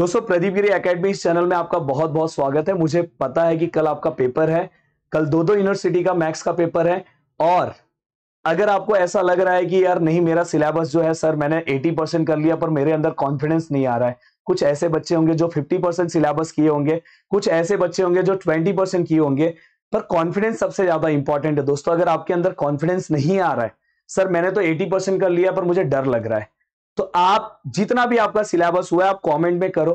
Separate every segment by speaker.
Speaker 1: दोस्तों प्रदीप गिरी अकेडमी इस चैनल में आपका बहुत बहुत स्वागत है मुझे पता है कि कल आपका पेपर है कल दो दो यूनिवर्सिटी का मैथ्स का पेपर है और अगर आपको ऐसा लग रहा है कि यार नहीं मेरा सिलेबस जो है सर मैंने 80 परसेंट कर लिया पर मेरे अंदर कॉन्फिडेंस नहीं आ रहा है कुछ ऐसे बच्चे होंगे जो 50 परसेंट सिलेबस किए होंगे कुछ ऐसे बच्चे होंगे जो 20 परसेंट किए होंगे पर कॉन्फिडेंस सबसे ज्यादा इंपॉर्टेंट है दोस्तों अगर आपके अंदर कॉन्फिडेंस नहीं आ रहा है सर मैंने तो एटी परसेंट कर लिया पर मुझे डर लग रहा है तो आप जितना भी आपका सिलेबस हुआ है आप कमेंट में करो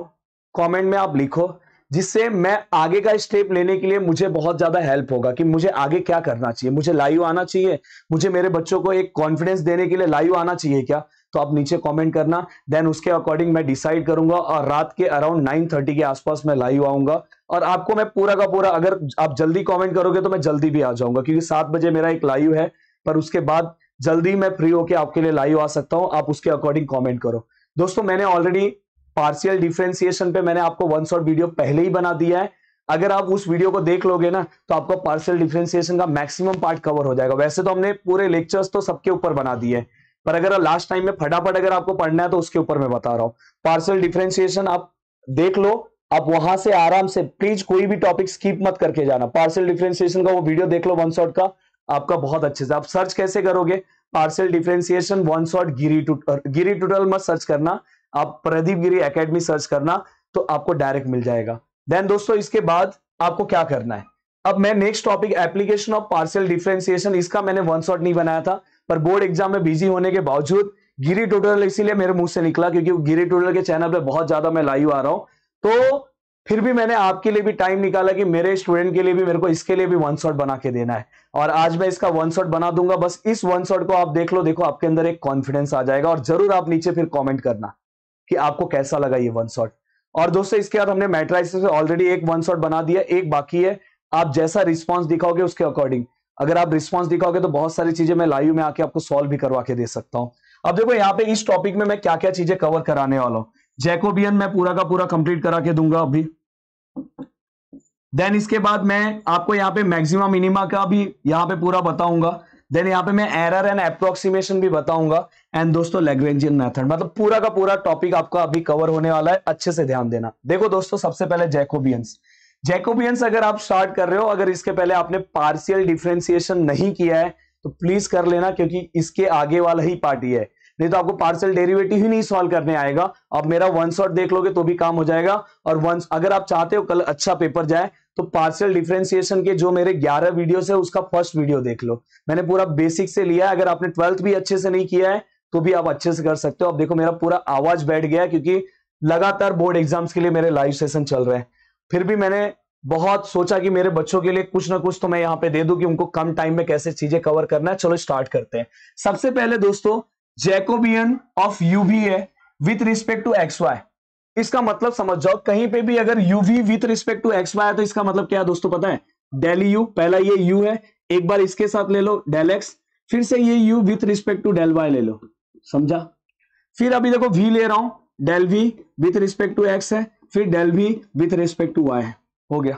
Speaker 1: कमेंट में आप लिखो जिससे मैं आगे का स्टेप लेने के लिए मुझे बहुत ज्यादा हेल्प होगा कि मुझे आगे क्या करना चाहिए मुझे लाइव आना चाहिए मुझे मेरे बच्चों को एक कॉन्फिडेंस देने के लिए लाइव आना चाहिए क्या तो आप नीचे कमेंट करना देन उसके अकॉर्डिंग मैं डिसाइड करूंगा और रात के अराउंड नाइन थर्टी के आसपास मैं लाइव आऊंगा और आपको मैं पूरा का पूरा अगर आप जल्दी कमेंट करोगे तो मैं जल्दी भी आ जाऊंगा क्योंकि सात बजे मेरा एक लाइव है पर उसके बाद जल्दी मैं फ्री होके आपके लिए लाइव आ सकता हूं आप उसके अकॉर्डिंग कॉमेंट करो दोस्तों मैंने ऑलरेडी पार्शियल डिफ्रेंसिएशन पे मैंने आपको वन शॉट वीडियो पहले ही बना दिया है अगर आप उस वीडियो को देख लोगे ना तो आपका पार्शियल डिफ्रेंसिएशन का मैक्सिमम पार्ट कवर हो जाएगा वैसे तो हमने पूरे लेक्चर्स तो सबके ऊपर बना दिए पर अगर लास्ट टाइम में फटाफट अगर आपको पढ़ना है तो उसके ऊपर मैं बता रहा हूँ पार्सल डिफ्रेंसिएशन आप देख लो आप वहां से आराम से प्लीज कोई भी टॉपिक स्कीप मत करके जाना पार्सल डिफ्रेंसिएशन का वो वीडियो देख लो वन शॉर्ट का आपका बहुत अच्छे से आप सर्च कैसे करोगे partial differentiation one shot Giri tutorial Giri टूटल मत सर्च करना आप प्रदीप गिरी अकेडमी सर्च करना तो आपको डायरेक्ट मिल जाएगा देन दोस्तों इसके बाद आपको क्या करना है अब मैं next topic application of partial differentiation इसका मैंने वन शॉट नहीं बनाया था पर बोर्ड एग्जाम में बिजी होने के बावजूद गिरी टूटल इसीलिए मेरे मुंह से निकला क्योंकि गिरी टूटल के चैनल पर बहुत ज्यादा मैं लाइव आ रहा हूं तो फिर भी मैंने आपके लिए भी टाइम निकाला कि मेरे स्टूडेंट के लिए भी मेरे को इसके लिए भी वन शॉट बना के देना है और आज मैं इसका वन शॉट बना दूंगा बस इस वन शॉट को आप देख लो देखो आपके अंदर एक कॉन्फिडेंस आ जाएगा और जरूर आप नीचे फिर कॉमेंट करना कि आपको कैसा लगा ये वन शॉट और दोस्तों इसके बाद हमने मेट्राइस से ऑलरेडी एक वन शॉट बना दिया एक बाकी है आप जैसा रिस्पॉन्स दिखाओगे उसके अकॉर्डिंग अगर आप रिस्पॉन्स दिखाओगे तो बहुत सारी चीजें मैं लाइव में आके आपको सॉल्व भी करवा के दे सकता हूँ अब देखो यहाँ पे इस टॉपिक में मैं क्या क्या चीजें कवर कराने वाला हूँ जैकोबियन मैं पूरा का पूरा कंप्लीट करा के दूंगा अभी देन इसके बाद मैं आपको यहाँ पे मैक्सिमा मिनिमा का भी यहाँ पे पूरा बताऊंगा देन यहाँ पे मैं एरर एंड अप्रोक्सीमेशन भी बताऊंगा एंड दोस्तों लेग्रेंजियन मेथड मतलब पूरा का पूरा टॉपिक आपका अभी कवर होने वाला है अच्छे से ध्यान देना देखो दोस्तों सबसे पहले जैकोबियंस जैकोबियंस अगर आप स्टार्ट कर रहे हो अगर इसके पहले आपने पार्शियल डिफ्रेंसिएशन नहीं किया है तो प्लीज कर लेना क्योंकि इसके आगे वाला ही पार्टी है नहीं तो आपको पार्सल डेरिवेटिव ही नहीं सॉल्व करने आएगा आप मेरा वन शॉट देख लोगे तो भी काम हो जाएगा और वंस अगर आप चाहते हो कल अच्छा पेपर जाए तो पार्सल डिफ्रेंसिएशन के जो मेरे 11 वीडियोस है उसका फर्स्ट वीडियो देख लो मैंने पूरा बेसिक से लिया है अगर आपने ट्वेल्थ भी अच्छे से नहीं किया है तो भी आप अच्छे से कर सकते हो आप देखो मेरा पूरा आवाज बैठ गया क्योंकि लगातार बोर्ड एग्जाम्स के लिए मेरे लाइव सेशन चल रहे हैं फिर भी मैंने बहुत सोचा कि मेरे बच्चों के लिए कुछ ना कुछ तो मैं यहाँ पे दे दूं कि उनको कम टाइम में कैसे चीजें कवर करना है चलो स्टार्ट करते हैं सबसे पहले दोस्तों जैकोबियन ऑफ यूवी है with respect to x Y इसका मतलब समझ जाओ कहीं पे भी अगर UV with respect to x Y है तो इसका मतलब क्या है दोस्तों पता है डेल यू पहला ये यू है एक बार इसके साथ ले लो डेल एक्स फिर से ये U with respect to del Y ले लो समझा फिर अभी देखो वी ले रहा हूं del V with respect to X है फिर del V with respect to Y है हो गया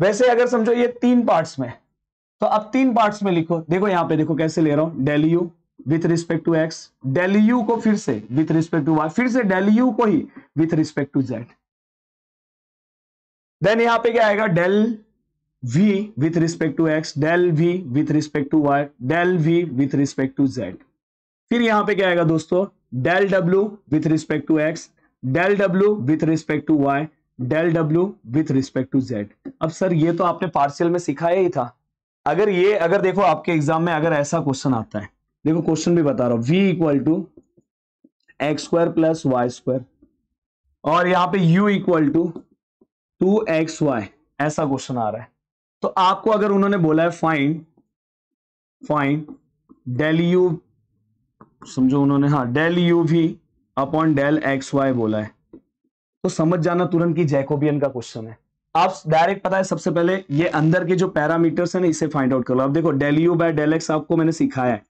Speaker 1: वैसे अगर समझो ये तीन पार्ट्स में तो अब तीन पार्ट्स में लिखो देखो यहां पे देखो कैसे ले रहा हूं del U with respect to x del U को फिर से विथ रिस्पेक्ट टू वाई फिर से डेल यू को ही with respect to Z then यहां पे क्या आएगा del V with respect to x del V with respect to Y del V with respect to Z फिर यहां पे क्या आएगा दोस्तों del W with respect to x del W with respect to Y del W with respect to Z अब sir ये तो आपने पार्शियल में सिखाया ही था अगर ये अगर देखो आपके एग्जाम में अगर ऐसा क्वेश्चन आता है देखो क्वेश्चन भी बता रहा हूं V equal to X square plus Y square और यहां पे U equal to two x Y ऐसा क्वेश्चन आ रहा है तो आपको अगर उन्होंने बोला है फाइंड फाइंड डेल यू समझो उन्होंने हाँ डेल यू भी अपॉन डेल एक्स वाई बोला है तो समझ जाना तुरंत की जैकोबियन का क्वेश्चन है आप डायरेक्ट पता है सबसे पहले ये अंदर के जो पैरामीटर्स है ना इसे फाइंड आउट कर लो आप देखो del you by del X आपको मैंने सिखाया है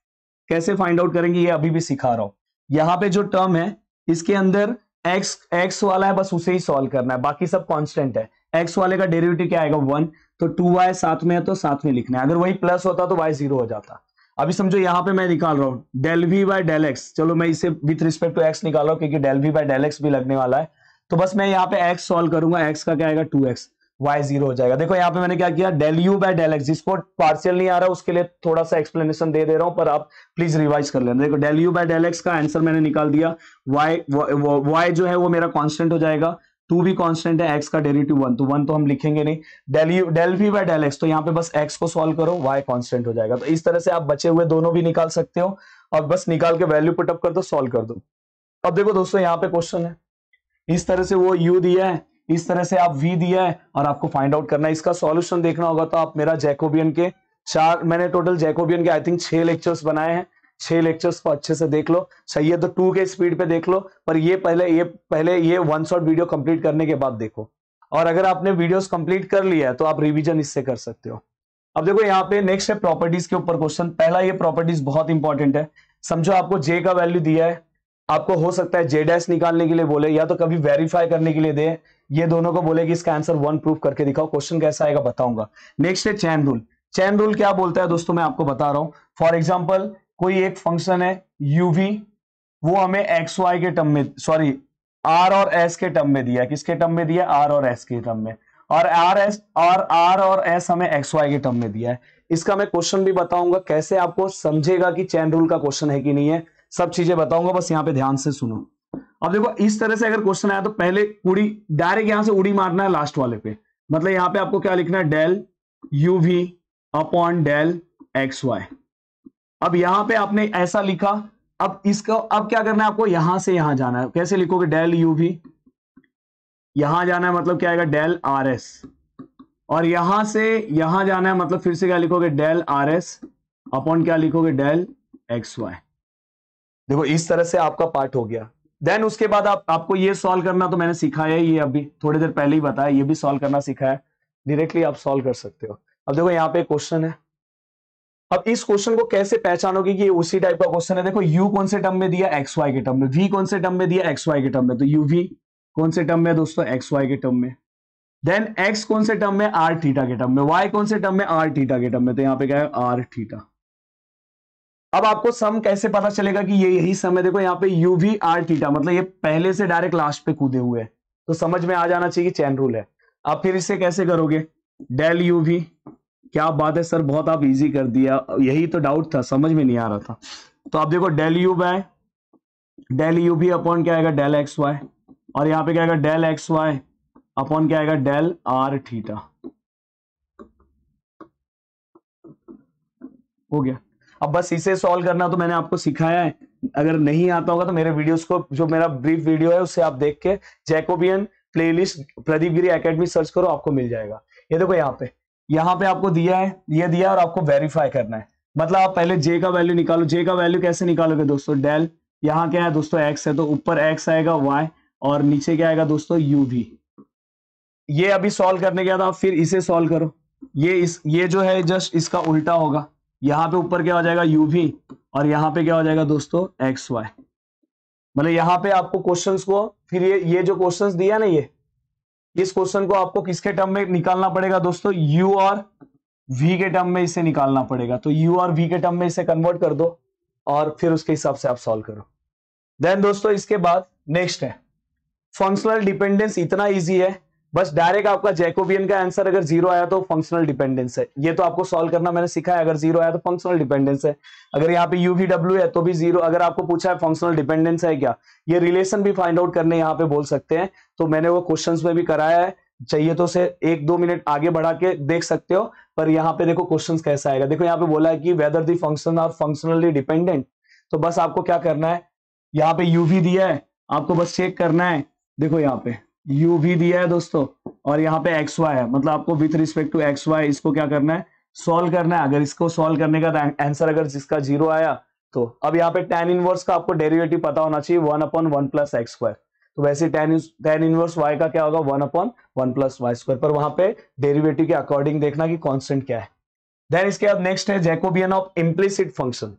Speaker 1: कैसे फाइंड आउट करेंगे ये अभी भी सिखा रहा हूं यहाँ पे जो टर्म है इसके अंदर एक्स एक्स वाला है बस उसे ही सॉल्व करना है बाकी सब कांस्टेंट है एक्स वाले का डेरिवेटिव क्या आएगा वन तो टू वाई साथ में है तो साथ में लिखना है अगर वही प्लस होता तो वाई जीरो हो जाता अभी समझो यहाँ पे मैं निकाल रहा हूँ del we by del X चलो मैं इसे विथ रिस्पेक्ट टू एक्स निकाल रहा हूँ क्योंकि del we by del X भी लगने वाला है तो बस मैं यहाँ पे एक्स सॉल्व करूंगा एक्स का क्या आएगा टू एक्स y जीरो हो जाएगा देखो यहाँ पे मैंने क्या किया del you by del X जिसको पार्शियल नहीं आ रहा उसके लिए थोड़ा सा एक्सप्लेनेशन दे दे रहा हूं पर आप प्लीज रिवाइज कर लेना देखो del you by del X का आंसर मैंने निकाल दिया वाई वाई जो है वो मेरा कॉन्स्टेंट हो जाएगा टू भी कांस्टेंट है एक्स का डेरिवेटिव वन तो वन तो हम लिखेंगे नहीं del u del we by del x तो यहाँ पे बस एक्स को सॉल्व करो वाई कांस्टेंट हो जाएगा तो इस तरह से आप बचे हुए दोनों भी निकाल सकते हो और बस निकाल के वैल्यू पुटअप कर दो सॉल्व कर दो अब देखो दोस्तों यहाँ पे क्वेश्चन है इस तरह से वो यू दिया है इस तरह से आप वी दिया है और आपको फाइंड आउट करना है इसका सॉल्यूशन देखना होगा तो आप मेरा जैकोबियन के चार मैंने टोटल जैकोबियन के आई थिंक छह लेक्चर्स बनाए हैं छह लेक्चर्स को अच्छे से देख लो सही तो टू के स्पीड पे देख लो पर ये पहले ये पहले ये वन शॉट वीडियो कंप्लीट करने के बाद देखो और अगर आपने वीडियोस कंप्लीट कर लिया है तो आप रिवीजन इससे कर सकते हो अब देखो यहाँ पे नेक्स्ट है प्रॉपर्टीज के ऊपर क्वेश्चन पहला ये प्रॉपर्टीज बहुत इंपॉर्टेंट है समझो आपको जे का वैल्यू दिया है आपको हो सकता है जे डैश निकालने के लिए बोले या तो कभी वेरीफाई करने के लिए दे ये दोनों को बोले कि इसका आंसर वन प्रूफ करके दिखाओ क्वेश्चन कैसा आएगा बताऊंगा नेक्स्ट है चैन रूल चैन रूल क्या बोलता है दोस्तों मैं आपको बता रहा हूं फॉर एग्जाम्पल कोई एक फंक्शन है यूवी वो हमें एक्स वाई के टर्म में सॉरी आर और एस के टर्म में दिया किसके टर्म में दिया आर और एस के टर्म में और आर एस और आर और एस हमें एक्स वाई के टर्म में दिया है इसका मैं क्वेश्चन भी बताऊंगा कैसे आपको समझेगा कि चैन रूल का क्वेश्चन है कि नहीं है सब चीजें बताऊंगा बस यहाँ पे ध्यान से सुनो अब देखो इस तरह से अगर क्वेश्चन आया तो पहले उड़ी डायरेक्ट यहां से उड़ी मारना है लास्ट वाले पे मतलब यहां पे आपको क्या लिखना है del u v upon del x y अब यहां पे आपने ऐसा लिखा अब इसका अब क्या करना है आपको यहां से यहां जाना है कैसे लिखोगे डेल यू वी यहां जाना है मतलब क्या आएगा डेल आर एस और यहां से यहां जाना है मतलब फिर से क्या लिखोगे डेल आर एस अपॉन क्या लिखोगे डेल एक्स वाई देखो इस तरह से आपका पार्ट हो गया देन उसके बाद आप आपको ये सॉल्व करना तो मैंने सिखाया है ये अभी थोड़ी देर पहले ही बताया ये भी सॉल्व करना सीखा है डायरेक्टली आप सॉल्व कर सकते हो अब देखो यहाँ पे क्वेश्चन है अब इस क्वेश्चन को कैसे पहचानोगे कि ये उसी टाइप का क्वेश्चन है देखो यू कौन से टर्म में दिया एक्स वाई के टर्म में वी कौन से टर्म में दिया एक्स वाई के टर्म में तो यू वी कौन से टर्म में दोस्तों एक्स वाई के टर्म में देन एक्स कौन से टर्म में आर थीटा के टर्म में वाई कौन से टर्म में आर थीटा के टर्म में तो यहाँ पे क्या है आर थीटा अब आपको सम कैसे पता चलेगा कि ये यही सम है देखो यहाँ पे यू वी आर टीटा मतलब ये पहले से डायरेक्ट लास्ट पे कूदे हुए हैं तो समझ में आ जाना चाहिए चैन रूल है आप फिर इसे कैसे करोगे डेल यू वी क्या बात है सर बहुत आप इजी कर दिया यही तो डाउट था समझ में नहीं आ रहा था तो आप देखो del you by del you भी अपॉन क्या आएगा डेल एक्स वाई और यहाँ पे क्या आएगा डेल एक्स वाई अपॉन क्या आएगा डेल आर थीटा हो गया अब बस इसे सॉल्व करना तो मैंने आपको सिखाया है अगर नहीं आता होगा तो मेरे वीडियोस को जो मेरा ब्रीफ वीडियो है उससे आप देख के Jacobian playlist Pradeep Giri Academy search करो आपको मिल जाएगा ये देखो यहाँ पे यहाँ पे आपको दिया है ये दिया और आपको वेरीफाई करना है मतलब आप पहले जे का वैल्यू निकालो जे का वैल्यू कैसे निकालोगे दोस्तों डेल यहाँ क्या है दोस्तों एक्स है तो ऊपर एक्स आएगा वाई और नीचे क्या आएगा दोस्तों यू भी ये अभी सॉल्व करने गया था फिर इसे सॉल्व करो ये इस ये जो है जस्ट इसका उल्टा होगा यहाँ पे ऊपर क्या हो जाएगा यू भी और यहाँ पे क्या हो जाएगा दोस्तों एक्स वाई मतलब यहाँ पे आपको क्वेश्चंस को फिर ये ये जो क्वेश्चंस दिया ना ये इस क्वेश्चन को आपको किसके टर्म में निकालना पड़ेगा दोस्तों यू और वी के टर्म में इसे निकालना पड़ेगा तो यू और वी के टर्म में इसे कन्वर्ट कर दो और फिर उसके हिसाब से आप सॉल्व करो देन दोस्तों इसके बाद नेक्स्ट है फंक्शनल डिपेंडेंस इतना ईजी है बस डायरेक्ट आपका जैकोबियन का आंसर अगर जीरो आया तो फंक्शनल डिपेंडेंस है ये तो आपको सॉल्व करना मैंने सिखा है अगर जीरो आया तो फंक्शनल डिपेंडेंस है अगर यहाँ पे यू डब्ल्यू है तो भी जीरो अगर आपको पूछा है फंक्शनल डिपेंडेंस है क्या ये रिलेशन भी फाइंड आउट करने यहाँ पे बोल सकते हैं तो मैंने वो क्वेश्चन में भी कराया है चाहिए तो उसे एक दो मिनट आगे बढ़ा के देख सकते हो पर यहाँ पे देखो क्वेश्चन कैसा आएगा देखो यहाँ पे बोला है कि whether the function are functionally dependent तो बस आपको क्या करना है यहाँ पे यू दिया है आपको बस चेक करना है देखो यहाँ पे यू भी दिया है दोस्तों और यहाँ पे एक्स वाई है मतलब आपको with respect to x y इसको क्या करना है सॉल्व करना है अगर इसको सॉल्व करने का आंसर अगर जिसका जीरो आया तो अब यहाँ पे टेन इनवर्स का आपको डेरिवेटिव पता होना चाहिए one upon one plus x square तो वैसे टेन टेन इनवर्स वाई का क्या होगा one upon one plus Y square पर वहां पे डेरिवेटिव के अकॉर्डिंग देखना कि कॉन्स्टेंट क्या है देन इसके बाद नेक्स्ट है Jacobian of implicit function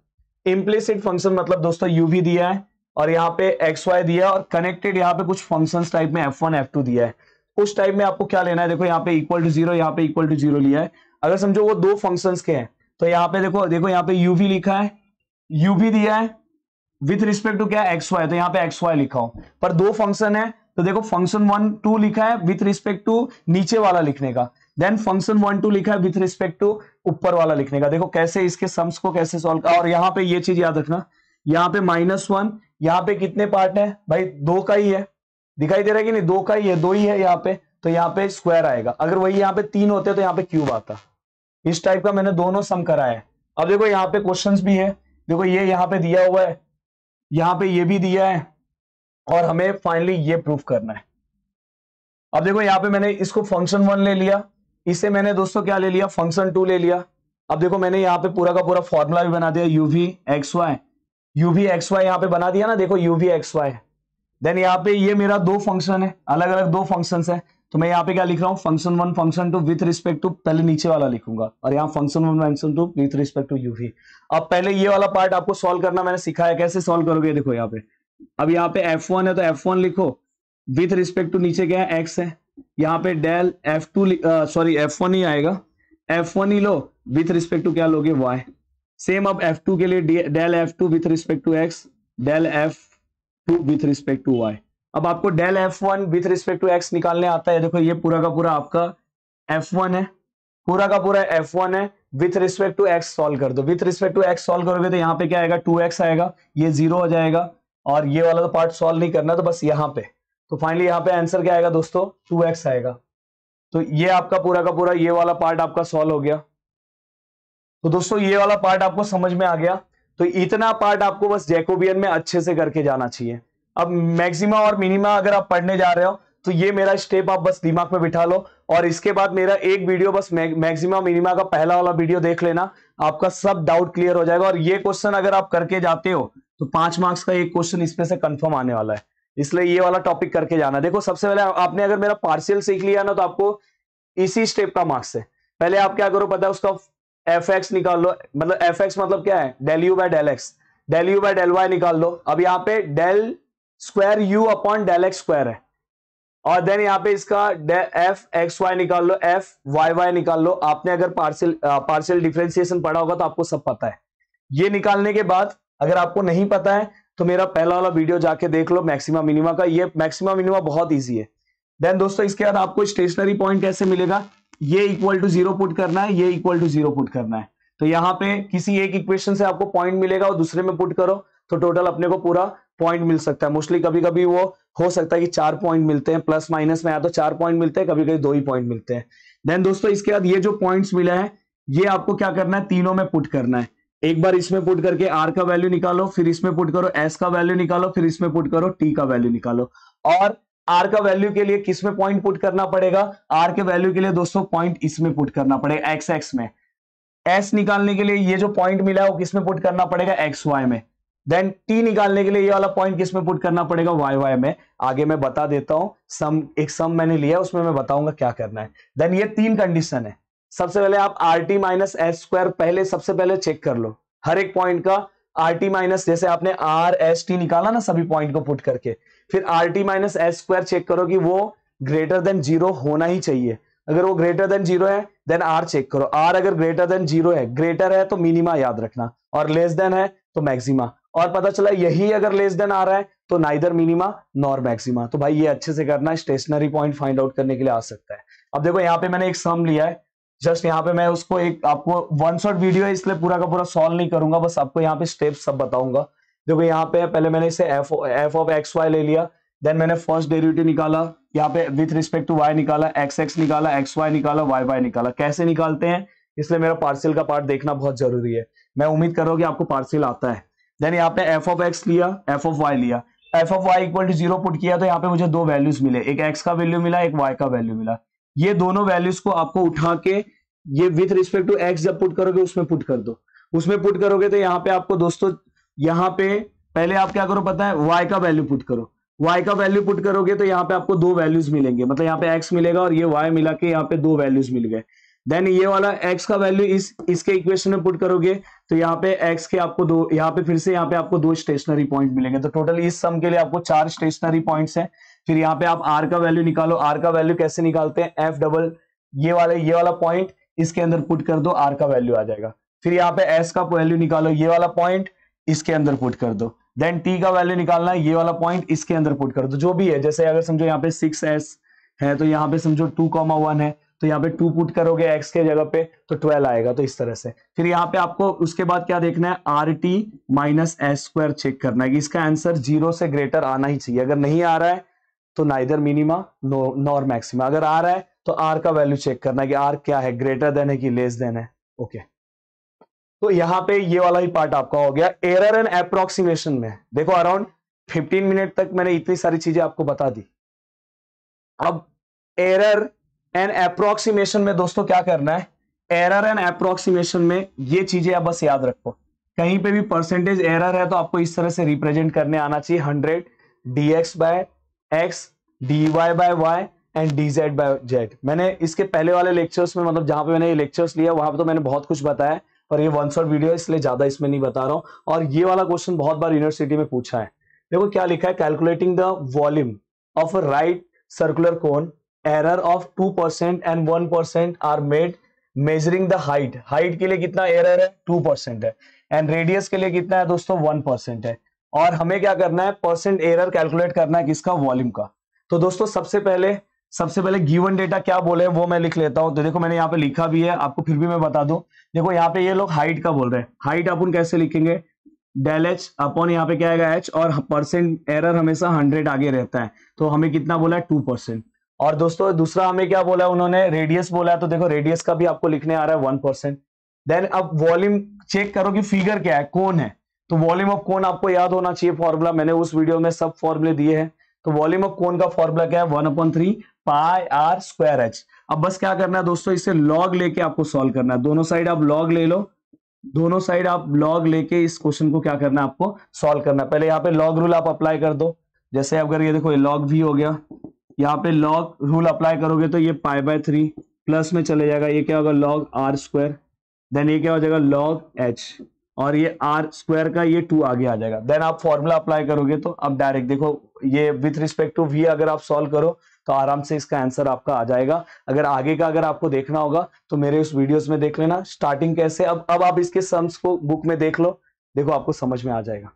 Speaker 1: implicit function मतलब दोस्तों यू भी दिया है और यहाँ पे एक्स वाई दिया और कनेक्टेड यहाँ पे कुछ फंक्शन टाइप में एफ वन एफ टू दिया है उस टाइप में आपको क्या लेना है देखो यहाँ पे इक्वल टू जीरो यहाँ पे इक्वल टू जीरो लिया है अगर समझो वो दो फंक्शन के हैं तो यहाँ पे देखो देखो यहाँ पे यू भी लिखा है यू भी दिया है विथ रिस्पेक्ट टू क्या एक्स वाई तो यहाँ पे एक्स वाई लिखा हो पर दो फंक्शन है तो देखो फंक्शन वन टू लिखा है विथ रिस्पेक्ट टू नीचे वाला लिखने का देन फंक्शन वन टू लिखा है विथ रिस्पेक्ट टू ऊपर वाला लिखने का देखो कैसे इसके सम्स को कैसे सॉल्व कर और यहाँ पे ये चीज याद रखना यहाँ पे माइनस वन यहाँ पे कितने पार्ट है भाई दो का ही है दिखाई दे रहा है कि नहीं दो का ही है दो ही है यहाँ पे तो यहाँ पे स्क्वायर आएगा अगर वही यहाँ पे तीन होते तो यहाँ पे क्यूब आता इस टाइप का मैंने दोनों सम कराया है अब देखो यहाँ पे क्वेश्चन भी है देखो ये यहाँ पे दिया हुआ है यहाँ पे ये भी दिया है और हमें फाइनली ये प्रूफ करना है अब देखो यहाँ पे मैंने इसको फंक्शन वन ले लिया इसे मैंने दोस्तों क्या ले लिया फंक्शन टू ले लिया अब देखो मैंने यहाँ पे पूरा का पूरा फॉर्मूला भी बना दिया u v x y u भी एक्स वाई यहां पे बना दिया ना देखो यू भी एक्स वाई देन यहाँ पे ये मेरा दो फंक्शन है अलग अलग दो फंक्शन है तो मैं यहाँ पे क्या लिख रहा हूँ function one function two with respect to पहले नीचे वाला लिखूंगा और यहाँ function one function two with respect to u v अब पहले ये वाला पार्ट आपको सोल्व करना मैंने सिखाया कैसे सोल्व करोगे देखो यहाँ पे अब यहाँ पे एफ वन है तो एफ वन लिखो विथ रिस्पेक्ट टू नीचे क्या है एक्स है यहाँ पे del f two sorry f one ही आएगा एफ वन ही लो विथ रिस्पेक्ट टू क्या लोगे वाई सेम अब F2 के लिए del F2 with respect to x del f two with respect to y अब आपको del F1 with respect to x निकालने आता है देखो ये पूरा का पूरा आपका F1 है पूरा का पूरा F1 है with respect to x solve कर दो with respect to x solve करोगे तो यहाँ पे क्या आएगा टू एक्स आएगा ये जीरो हो जाएगा और ये वाला तो पार्ट सॉल्व नहीं करना तो बस यहाँ पे तो फाइनली यहाँ पे आंसर क्या आएगा दोस्तों एक्स आएगा तो ये आपका पूरा का पूरा ये वाला पार्ट आपका सॉल्व हो गया तो दोस्तों ये वाला पार्ट आपको समझ में आ गया तो इतना पार्ट आपको बस जैकोबियन में अच्छे से करके जाना चाहिए अब मैक्सिमा और मिनिमा अगर आप पढ़ने जा रहे हो तो ये मेरा स्टेप आप बस दिमाग में बिठा लो और इसके बाद मेरा एक वीडियो बस मैक्सिमा मिनिमा का पहला वाला वीडियो देख लेना आपका सब डाउट क्लियर हो जाएगा और ये क्वेश्चन अगर आप करके जाते हो तो पांच मार्क्स का एक क्वेश्चन इसमें से कंफर्म आने वाला है इसलिए ये वाला टॉपिक करके जाना देखो सबसे पहले आपने अगर मेरा पार्सियल सीख लिया ना तो आपको इसी स्टेप का मार्क्स है पहले आप क्या करो पता है उसका एफ एक्स निकाल लो मतलब एफ एक्स मतलब क्या है del you by del x del you by del y निकाल लो अब यहाँ पे del square u upon del x square है और देन यहाँ पे इसका एफ एक्स वाई निकाल लो एफ वाई वाई निकाल लो आपने अगर पार्शियल पार्शियल डिफ्रेंसिएशन पढ़ा होगा तो आपको सब पता है ये निकालने के बाद अगर आपको नहीं पता है तो मेरा पहला वाला वीडियो जाके देख लो मैक्सिमा मिनिमा का ये मैक्सिमा मिनिमा बहुत ईजी है देन दोस्तों इसके बाद आपको स्टेशनरी पॉइंट कैसे मिलेगा ये इक्वल टू जीरो पुट करना है ये इक्वल टू जीरो पुट करना है तो यहाँ पे किसी एक इक्वेशन से आपको पॉइंट मिलेगा और दूसरे में पुट करो तो टोटल अपने को पूरा पॉइंट मिल सकता है मोस्टली कभी कभी वो हो सकता है कि चार पॉइंट मिलते हैं प्लस माइनस में या तो चार पॉइंट मिलते हैं कभी कभी दो ही पॉइंट मिलते हैं देन दोस्तों इसके बाद ये जो पॉइंट्स मिले हैं ये आपको क्या करना है तीनों में पुट करना है एक बार इसमें पुट करके आर का वैल्यू निकालो फिर इसमें पुट करो एस का वैल्यू निकालो फिर इसमें पुट करो टी का वैल्यू निकालो और आर का वैल्यू के लिए किस में पॉइंट पुट करना पड़ेगा आर के वैल्यू के लिए दोस्तों पॉइंट इसमें पुट करना पड़ेगा एक्स एक्स में एस निकालने के लिए ये जो पॉइंट मिला है वो किसमें पुट करना पड़ेगा एक्स वाई में देन टी निकालने के लिए ये वाला पॉइंट किसमें पुट करना पड़ेगा वाई वाई में आगे मैं बता देता हूं सम एक सम मैंने लिया उसमें मैं बताऊंगा क्या करना है देन ये तीन कंडीशन है सबसे पहले आप r t minus s square पहले सबसे पहले चेक कर लो हर एक पॉइंट का आर टी माइनस जैसे आपने आर एस टी निकाला ना सभी पॉइंट को पुट करके फिर r t minus s square check करो कि वो ग्रेटर देन जीरो होना ही चाहिए अगर वो ग्रेटर देन जीरो है देन आर चेक करो आर अगर ग्रेटर देन जीरो है ग्रेटर है तो मिनिमा याद रखना और लेस देन है तो मैक्सिमा और पता चला यही अगर लेस देन आ रहा है तो नाइदर मिनिमा नॉर मैक्सिमा तो भाई ये अच्छे से करना स्टेशनरी पॉइंट फाइंड आउट करने के लिए आ सकता है अब देखो यहाँ पे मैंने एक सम लिया है जस्ट यहाँ पे मैं उसको एक आपको वन शॉट वीडियो है इसलिए पूरा का पूरा सॉल्व नहीं करूंगा बस आपको यहाँ पे स्टेप सब बताऊंगा देखो यहाँ पे पहले मैंने इसे f f of x y ले लिया देन मैंने फर्स्ट डेरिवेटिव निकाला यहाँ पे विथ रिस्पेक्ट टू वाई निकाला एक्स एक्स निकाला एक्स वाई निकाला वाई वाई निकाला कैसे निकालते हैं इसलिए मेरा पार्सल का पार्ट देखना बहुत जरूरी है मैं उम्मीद कर रहा हूँ कि आपको पार्सल आता है देन यहाँ पे एफ ऑफ एक्स लिया एफ ऑफ वाई लिया f of y equal to zero put किया तो यहाँ पे मुझे दो वैल्यूज मिले एक एक्स का वैल्यू मिला एक वाई का वैल्यू मिला ये दोनों वैल्यूज को आपको उठा के ये विथ रिस्पेक्ट टू एक्स जब पुट करोगे उसमें पुट कर दो उसमें पुट करोगे तो यहाँ पे आपको दोस्तों यहां पे पहले आप क्या करो पता है y का वैल्यू पुट करो y का वैल्यू पुट करोगे तो यहाँ पे आपको दो वैल्यूज मिलेंगे मतलब यहाँ पे x मिलेगा और ये y मिला के यहाँ पे दो वैल्यूज मिल गए देन ये वाला x का वैल्यू इस इसके इक्वेशन में पुट करोगे तो यहाँ पे x के आपको दो यहाँ पे फिर से यहाँ पे आपको दो स्टेशनरी पॉइंट मिलेंगे तो टोटल इस सम के लिए आपको चार स्टेशनरी पॉइंट है फिर यहाँ पे आप आर का वैल्यू निकालो आर का वैल्यू कैसे निकालते हैं एफ डबल ये वाला ये वाला पॉइंट इसके अंदर पुट कर दो आर का वैल्यू आ जाएगा फिर यहाँ पे एस का वैल्यू निकालो ये वाला पॉइंट इसके अंदर पुट कर दो देन टी का वैल्यू निकालना है ये वाला पॉइंट इसके अंदर पुट कर दो जो भी है जैसे अगर समझो यहाँ पे सिक्स एस है तो यहाँ पे समझो टू कॉमा वन है तो यहाँ पे टू पुट करोगे एक्स के जगह पे तो ट्वेल्व आएगा तो इस तरह से फिर यहाँ पे आपको उसके बाद क्या देखना है r t minus s square check करना है इसका आंसर जीरो से ग्रेटर आना ही चाहिए अगर नहीं आ रहा है तो नाइदर मिनिमा नॉर मैक्सिमा अगर आ रहा है तो आर का वैल्यू चेक करना है कि आर क्या है ग्रेटर देन है कि लेस देन है ओके okay. तो यहाँ पे ये वाला ही पार्ट आपका हो गया एरर एंड अप्रोक्सीमेशन में देखो अराउंड 15 मिनट तक मैंने इतनी सारी चीजें आपको बता दी अब एरर एंड अप्रोक्सीमेशन में दोस्तों क्या करना है एरर एंड अप्रोक्सीमेशन में ये चीजें आप बस याद रखो कहीं पे भी परसेंटेज एरर है तो आपको इस तरह से रिप्रेजेंट करने आना चाहिए hundred d x by x d y by y and d z by z मैंने इसके पहले वाले लेक्चर्स में मतलब जहां पे मैंने ये लेक्चर्स लिया वहां पे तो मैंने बहुत कुछ बताया पर ये वन शॉट वीडियो है इसलिए ज्यादा इसमें नहीं बता रहा हूं और ये वाला क्वेश्चन बहुत बार यूनिवर्सिटी में पूछा है देखो क्या लिखा है calculating the volume of a right circular cone error of two percent and one percent are made measuring the height height के लिए कितना एरर है टू परसेंट है एंड रेडियस के लिए कितना है दोस्तों वन परसेंट है और हमें क्या करना है परसेंट एरर कैलकुलेट करना है किसका वॉल्यूम का तो दोस्तों सबसे पहले सबसे पहले गिवन डेटा क्या बोले वो मैं लिख लेता हूं तो देखो मैंने यहाँ पे लिखा भी है आपको फिर भी मैं बता दू देखो यहाँ पे ये लोग हाइट का बोल रहे हैं हाइट अपन कैसे लिखेंगे डेल एच अपॉन यहाँ पे क्या आएगा एच और परसेंट एरर हमेशा हंड्रेड आगे रहता है तो हमें कितना बोला है टू परसेंट और दोस्तों दूसरा हमें क्या बोला है उन्होंने रेडियस बोला है तो देखो रेडियस का भी आपको लिखने आ रहा है वन परसेंट देन अब वॉल्यूम चेक करो कि फिगर क्या है कौन है तो वॉल्यूम ऑफ कौन आपको याद होना चाहिए फॉर्मूला मैंने उस वीडियो में सब फॉर्मूले दिए हैं तो वॉल्यूम ऑफ कौन का फॉर्मूला क्या है one upon three pi r square h अब बस क्या करना है दोस्तों इसे लॉग लेके आपको सॉल्व करना है दोनों साइड आप लॉग ले लो दोनों साइड आप लॉग लेके इस क्वेश्चन को क्या करना है आपको सॉल्व करना पहले यहाँ पे लॉग रूल आप अप्लाई कर दो जैसे अगर ये देखो ये लॉग भी हो गया यहाँ पे लॉग रूल अप्लाई करोगे तो ये पाई बाय थ्री प्लस में चले जाएगा ये क्या होगा लॉग आर स्क्वायर देन ये क्या हो जाएगा लॉग एच और ये आर स्क्वायर का ये टू आगे आ जाएगा देन आप फॉर्मूला अप्लाई करोगे तो अब डायरेक्ट देखो ये विथ रिस्पेक्ट टू वी अगर आप सॉल्व करो तो आराम से इसका आंसर आपका आ जाएगा अगर आगे का अगर आपको देखना होगा तो मेरे उस वीडियोस में देख लेना स्टार्टिंग कैसे अब अब आप इसके सम्स को बुक में देख लो देखो आपको समझ में आ जाएगा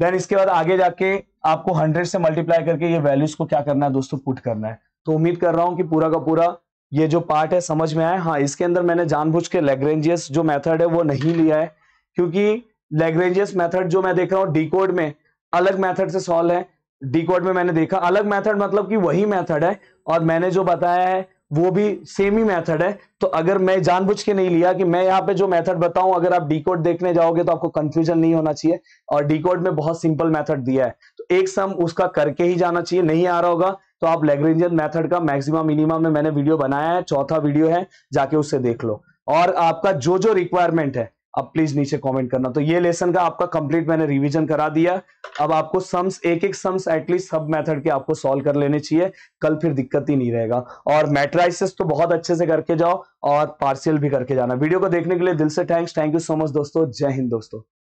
Speaker 1: देन इसके बाद आगे जाके आपको हंड्रेड से मल्टीप्लाई करके ये वैल्यूज को क्या करना है दोस्तों पुट करना है तो उम्मीद कर रहा हूं कि पूरा का पूरा ये जो पार्ट है समझ में आया हाँ इसके अंदर मैंने जानबूझ के लेग्रेंजियस जो मेथड है वो नहीं लिया है क्योंकि लेग्रेंजियस मेथड जो मैं देख रहा हूँ डी में अलग मेथड से सॉल्व है डी कोड में मैंने देखा अलग मेथड मतलब कि वही मेथड है और मैंने जो बताया है वो भी सेम ही मेथड है तो अगर मैं जानबूझ के नहीं लिया कि मैं यहाँ पे जो मेथड बताऊं अगर आप डी कोड देखने जाओगे तो आपको कंफ्यूजन नहीं होना चाहिए और डी कोड में बहुत सिंपल मेथड दिया है तो एक सम उसका करके ही जाना चाहिए नहीं आ रहा होगा तो आप लेग्रेंजियन मेथड का मैक्सिमम मिनिमम में मैंने वीडियो बनाया है चौथा वीडियो है जाके उससे देख लो और आपका जो जो रिक्वायरमेंट है अब प्लीज नीचे कमेंट करना तो ये लेसन का आपका कंप्लीट मैंने रिवीजन करा दिया अब आपको सम्स एक एक सम्स एटलीस्ट सब मेथड के आपको सॉल्व कर लेने चाहिए कल फिर दिक्कत ही नहीं रहेगा और मैट्राइसिस तो बहुत अच्छे से करके जाओ और पार्सियल भी करके जाना वीडियो को देखने के लिए दिल से thanks thank you so much दोस्तों जय हिंद दोस्तों